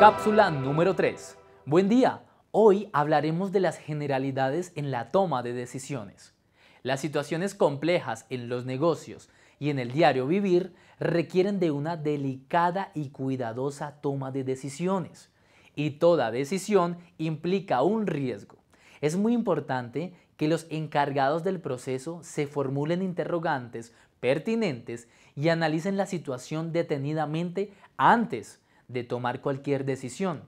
Cápsula número 3. Buen día. Hoy hablaremos de las generalidades en la toma de decisiones. Las situaciones complejas en los negocios y en el diario vivir requieren de una delicada y cuidadosa toma de decisiones. Y toda decisión implica un riesgo. Es muy importante que los encargados del proceso se formulen interrogantes pertinentes y analicen la situación detenidamente antes de tomar cualquier decisión.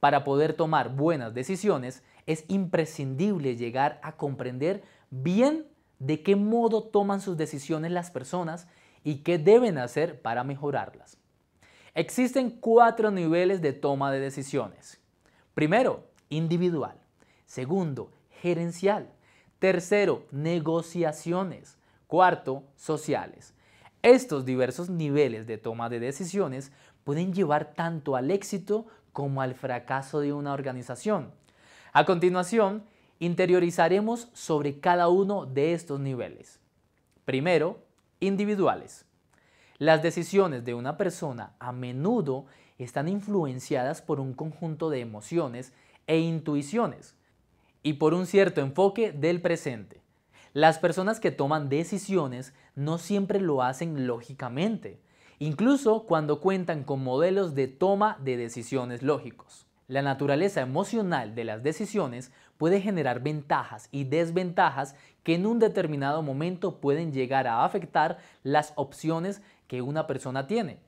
Para poder tomar buenas decisiones es imprescindible llegar a comprender bien de qué modo toman sus decisiones las personas y qué deben hacer para mejorarlas. Existen cuatro niveles de toma de decisiones. Primero, individual. Segundo, gerencial. Tercero, negociaciones. Cuarto, sociales. Estos diversos niveles de toma de decisiones pueden llevar tanto al éxito como al fracaso de una organización. A continuación, interiorizaremos sobre cada uno de estos niveles. Primero, individuales. Las decisiones de una persona a menudo están influenciadas por un conjunto de emociones e intuiciones y por un cierto enfoque del presente. Las personas que toman decisiones no siempre lo hacen lógicamente, incluso cuando cuentan con modelos de toma de decisiones lógicos. La naturaleza emocional de las decisiones puede generar ventajas y desventajas que en un determinado momento pueden llegar a afectar las opciones que una persona tiene.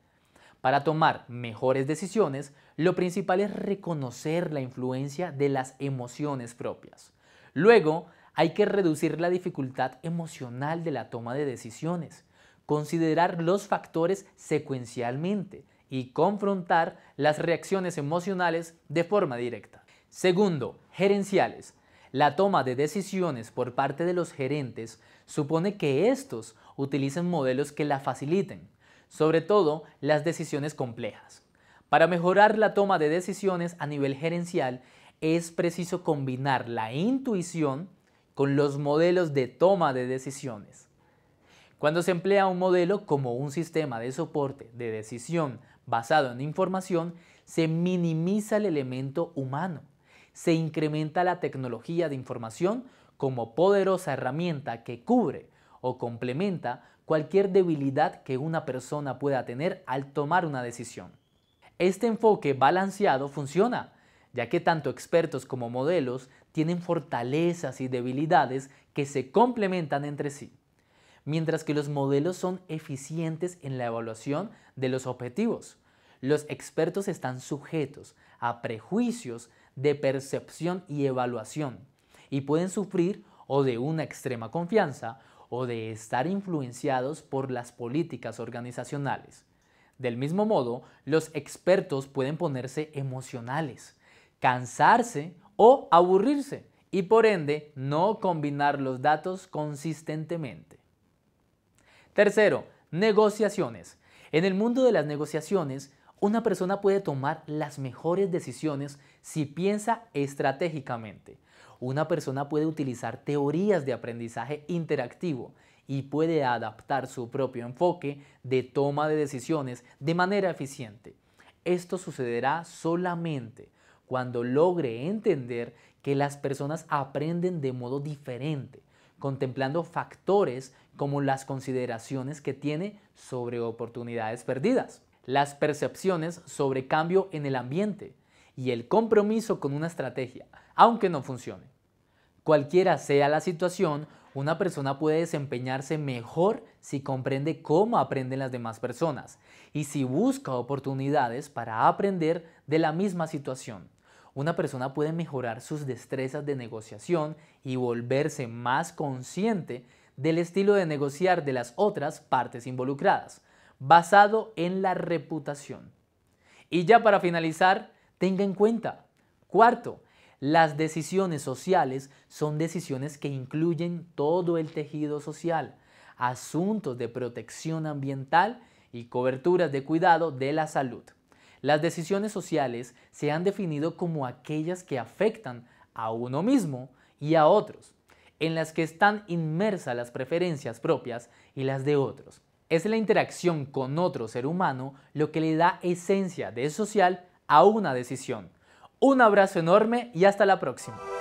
Para tomar mejores decisiones, lo principal es reconocer la influencia de las emociones propias. Luego, hay que reducir la dificultad emocional de la toma de decisiones considerar los factores secuencialmente y confrontar las reacciones emocionales de forma directa. Segundo, gerenciales. La toma de decisiones por parte de los gerentes supone que estos utilicen modelos que la faciliten, sobre todo las decisiones complejas. Para mejorar la toma de decisiones a nivel gerencial es preciso combinar la intuición con los modelos de toma de decisiones. Cuando se emplea un modelo como un sistema de soporte de decisión basado en información, se minimiza el elemento humano, se incrementa la tecnología de información como poderosa herramienta que cubre o complementa cualquier debilidad que una persona pueda tener al tomar una decisión. Este enfoque balanceado funciona, ya que tanto expertos como modelos tienen fortalezas y debilidades que se complementan entre sí mientras que los modelos son eficientes en la evaluación de los objetivos. Los expertos están sujetos a prejuicios de percepción y evaluación y pueden sufrir o de una extrema confianza o de estar influenciados por las políticas organizacionales. Del mismo modo, los expertos pueden ponerse emocionales, cansarse o aburrirse y por ende no combinar los datos consistentemente. Tercero, negociaciones. En el mundo de las negociaciones, una persona puede tomar las mejores decisiones si piensa estratégicamente. Una persona puede utilizar teorías de aprendizaje interactivo y puede adaptar su propio enfoque de toma de decisiones de manera eficiente. Esto sucederá solamente cuando logre entender que las personas aprenden de modo diferente contemplando factores como las consideraciones que tiene sobre oportunidades perdidas, las percepciones sobre cambio en el ambiente y el compromiso con una estrategia, aunque no funcione. Cualquiera sea la situación, una persona puede desempeñarse mejor si comprende cómo aprenden las demás personas y si busca oportunidades para aprender de la misma situación una persona puede mejorar sus destrezas de negociación y volverse más consciente del estilo de negociar de las otras partes involucradas, basado en la reputación. Y ya para finalizar, tenga en cuenta, cuarto, las decisiones sociales son decisiones que incluyen todo el tejido social, asuntos de protección ambiental y coberturas de cuidado de la salud. Las decisiones sociales se han definido como aquellas que afectan a uno mismo y a otros, en las que están inmersas las preferencias propias y las de otros. Es la interacción con otro ser humano lo que le da esencia de social a una decisión. Un abrazo enorme y hasta la próxima.